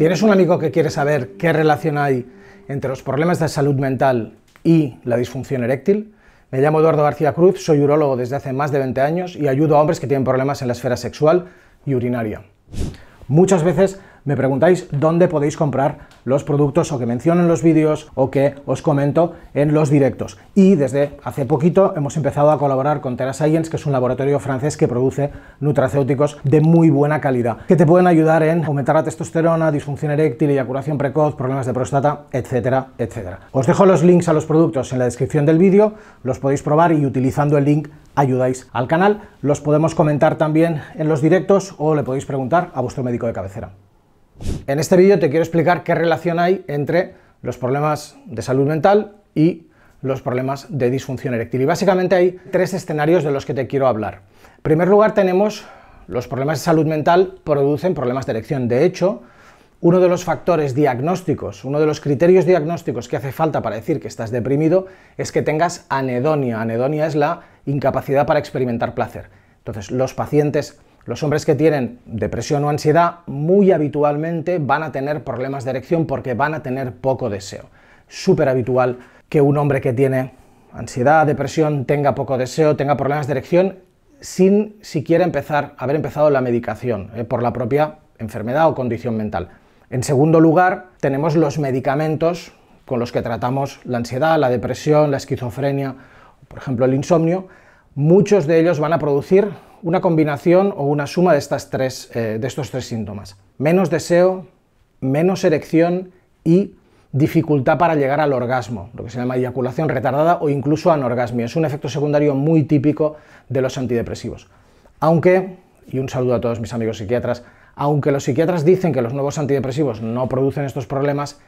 ¿Tienes un amigo que quiere saber qué relación hay entre los problemas de salud mental y la disfunción eréctil? Me llamo Eduardo García Cruz, soy urólogo desde hace más de 20 años y ayudo a hombres que tienen problemas en la esfera sexual y urinaria. Muchas veces me preguntáis dónde podéis comprar los productos o que menciono en los vídeos o que os comento en los directos. Y desde hace poquito hemos empezado a colaborar con science que es un laboratorio francés que produce nutracéuticos de muy buena calidad, que te pueden ayudar en aumentar la testosterona, disfunción eréctil, eyaculación precoz, problemas de próstata, etcétera, etcétera. Os dejo los links a los productos en la descripción del vídeo, los podéis probar y utilizando el link ayudáis al canal. Los podemos comentar también en los directos o le podéis preguntar a vuestro médico de cabecera. En este vídeo te quiero explicar qué relación hay entre los problemas de salud mental y los problemas de disfunción eréctil. Y básicamente hay tres escenarios de los que te quiero hablar. En primer lugar tenemos los problemas de salud mental producen problemas de erección. De hecho, uno de los factores diagnósticos, uno de los criterios diagnósticos que hace falta para decir que estás deprimido es que tengas anedonia. Anedonia es la incapacidad para experimentar placer. Entonces, los pacientes los hombres que tienen depresión o ansiedad muy habitualmente van a tener problemas de erección porque van a tener poco deseo. Súper habitual que un hombre que tiene ansiedad, depresión, tenga poco deseo, tenga problemas de erección sin siquiera empezar, haber empezado la medicación eh, por la propia enfermedad o condición mental. En segundo lugar, tenemos los medicamentos con los que tratamos la ansiedad, la depresión, la esquizofrenia, por ejemplo el insomnio. Muchos de ellos van a producir una combinación o una suma de, estas tres, eh, de estos tres síntomas. Menos deseo, menos erección y dificultad para llegar al orgasmo, lo que se llama eyaculación retardada o incluso anorgasmia. Es un efecto secundario muy típico de los antidepresivos. Aunque, y un saludo a todos mis amigos psiquiatras, aunque los psiquiatras dicen que los nuevos antidepresivos no producen estos problemas,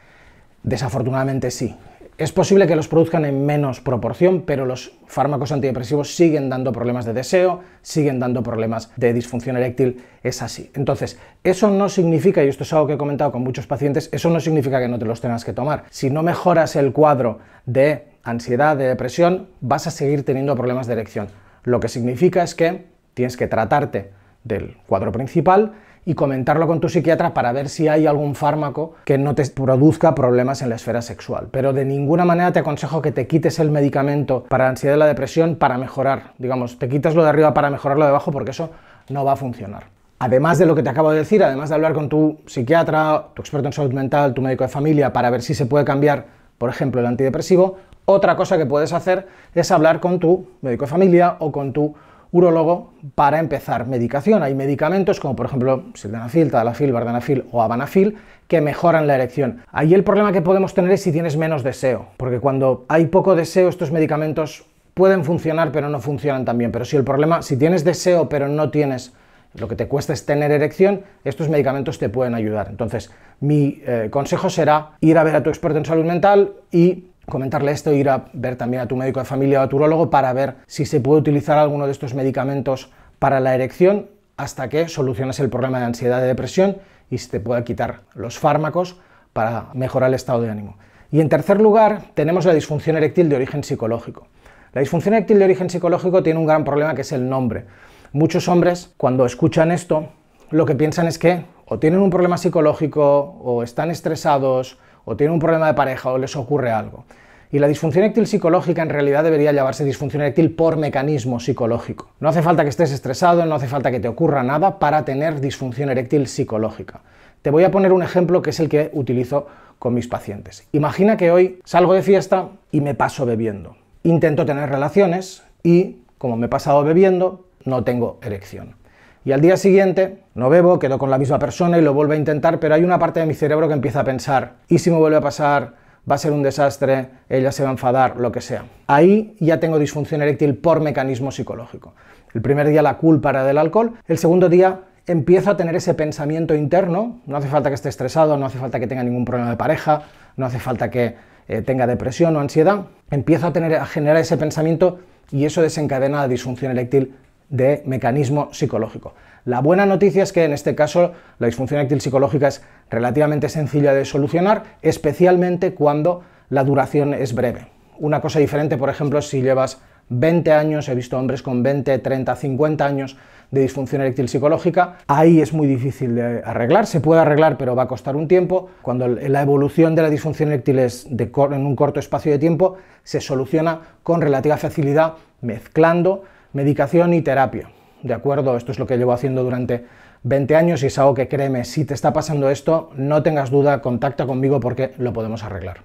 desafortunadamente sí. Es posible que los produzcan en menos proporción, pero los fármacos antidepresivos siguen dando problemas de deseo, siguen dando problemas de disfunción eréctil, es así. Entonces, eso no significa, y esto es algo que he comentado con muchos pacientes, eso no significa que no te los tengas que tomar. Si no mejoras el cuadro de ansiedad, de depresión, vas a seguir teniendo problemas de erección. Lo que significa es que tienes que tratarte del cuadro principal y comentarlo con tu psiquiatra para ver si hay algún fármaco que no te produzca problemas en la esfera sexual. Pero de ninguna manera te aconsejo que te quites el medicamento para la ansiedad y la depresión para mejorar. Digamos, te quitas lo de arriba para mejorar lo de abajo porque eso no va a funcionar. Además de lo que te acabo de decir, además de hablar con tu psiquiatra, tu experto en salud mental, tu médico de familia, para ver si se puede cambiar, por ejemplo, el antidepresivo, otra cosa que puedes hacer es hablar con tu médico de familia o con tu urologo para empezar medicación. Hay medicamentos como por ejemplo sildenafil, tadalafil, vardenafil o abanafil que mejoran la erección. Ahí el problema que podemos tener es si tienes menos deseo, porque cuando hay poco deseo estos medicamentos pueden funcionar pero no funcionan tan bien. Pero si el problema, si tienes deseo pero no tienes lo que te cuesta es tener erección, estos medicamentos te pueden ayudar. Entonces, mi eh, consejo será ir a ver a tu experto en salud mental y comentarle esto e ir a ver también a tu médico de familia o a tu urologo para ver si se puede utilizar alguno de estos medicamentos para la erección hasta que soluciones el problema de ansiedad y depresión y se te pueda quitar los fármacos para mejorar el estado de ánimo. Y en tercer lugar, tenemos la disfunción eréctil de origen psicológico. La disfunción eréctil de origen psicológico tiene un gran problema que es el nombre. Muchos hombres, cuando escuchan esto, lo que piensan es que o tienen un problema psicológico, o están estresados, o tienen un problema de pareja, o les ocurre algo. Y la disfunción eréctil psicológica en realidad debería llamarse disfunción eréctil por mecanismo psicológico. No hace falta que estés estresado, no hace falta que te ocurra nada para tener disfunción eréctil psicológica. Te voy a poner un ejemplo que es el que utilizo con mis pacientes. Imagina que hoy salgo de fiesta y me paso bebiendo. Intento tener relaciones y, como me he pasado bebiendo, no tengo erección. Y al día siguiente no bebo, quedo con la misma persona y lo vuelvo a intentar, pero hay una parte de mi cerebro que empieza a pensar, ¿y si me vuelve a pasar? Va a ser un desastre, ella se va a enfadar, lo que sea. Ahí ya tengo disfunción eréctil por mecanismo psicológico. El primer día la culpa era del alcohol, el segundo día empiezo a tener ese pensamiento interno, no hace falta que esté estresado, no hace falta que tenga ningún problema de pareja, no hace falta que eh, tenga depresión o ansiedad, empiezo a, tener, a generar ese pensamiento y eso desencadena la disfunción eréctil de mecanismo psicológico. La buena noticia es que en este caso la disfunción eréctil psicológica es relativamente sencilla de solucionar, especialmente cuando la duración es breve. Una cosa diferente, por ejemplo, si llevas 20 años, he visto hombres con 20, 30, 50 años de disfunción eréctil psicológica, ahí es muy difícil de arreglar, se puede arreglar pero va a costar un tiempo, cuando la evolución de la disfunción eréctil es en un corto espacio de tiempo, se soluciona con relativa facilidad mezclando Medicación y terapia. ¿De acuerdo? Esto es lo que llevo haciendo durante 20 años y es algo que créeme, si te está pasando esto, no tengas duda, contacta conmigo porque lo podemos arreglar.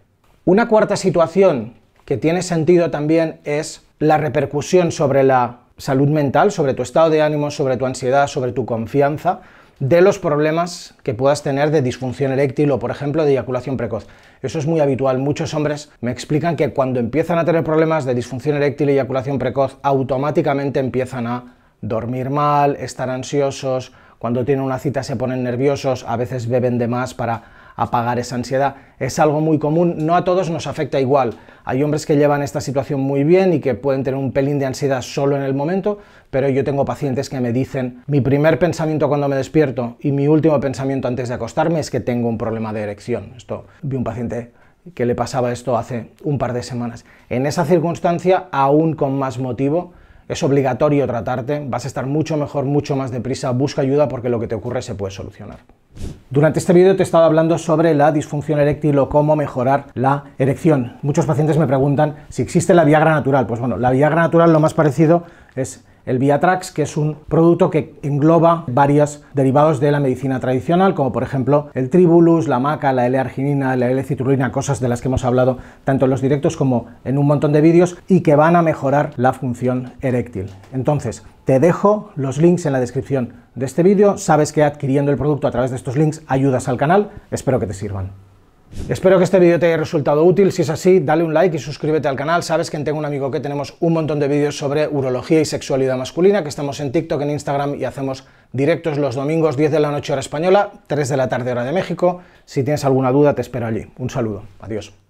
Una cuarta situación que tiene sentido también es la repercusión sobre la salud mental, sobre tu estado de ánimo, sobre tu ansiedad, sobre tu confianza, de los problemas que puedas tener de disfunción eréctil o, por ejemplo, de eyaculación precoz. Eso es muy habitual. Muchos hombres me explican que cuando empiezan a tener problemas de disfunción eréctil y eyaculación precoz, automáticamente empiezan a dormir mal, estar ansiosos, cuando tienen una cita se ponen nerviosos, a veces beben de más para apagar esa ansiedad. Es algo muy común, no a todos nos afecta igual. Hay hombres que llevan esta situación muy bien y que pueden tener un pelín de ansiedad solo en el momento, pero yo tengo pacientes que me dicen, mi primer pensamiento cuando me despierto y mi último pensamiento antes de acostarme es que tengo un problema de erección. Esto vi un paciente que le pasaba esto hace un par de semanas. En esa circunstancia, aún con más motivo, es obligatorio tratarte, vas a estar mucho mejor, mucho más deprisa, busca ayuda porque lo que te ocurre se puede solucionar. Durante este vídeo te he estado hablando sobre la disfunción eréctil o cómo mejorar la erección. Muchos pacientes me preguntan si existe la Viagra natural. Pues bueno, la Viagra natural lo más parecido es el Viatrax, que es un producto que engloba varios derivados de la medicina tradicional, como por ejemplo el tribulus, la maca, la L-arginina, la L-citrulina, cosas de las que hemos hablado tanto en los directos como en un montón de vídeos y que van a mejorar la función eréctil. Entonces, te dejo los links en la descripción de este vídeo. Sabes que adquiriendo el producto a través de estos links ayudas al canal. Espero que te sirvan. Espero que este vídeo te haya resultado útil, si es así dale un like y suscríbete al canal, sabes que Tengo un Amigo que tenemos un montón de vídeos sobre urología y sexualidad masculina, que estamos en TikTok, en Instagram y hacemos directos los domingos 10 de la noche hora española, 3 de la tarde hora de México, si tienes alguna duda te espero allí. Un saludo, adiós.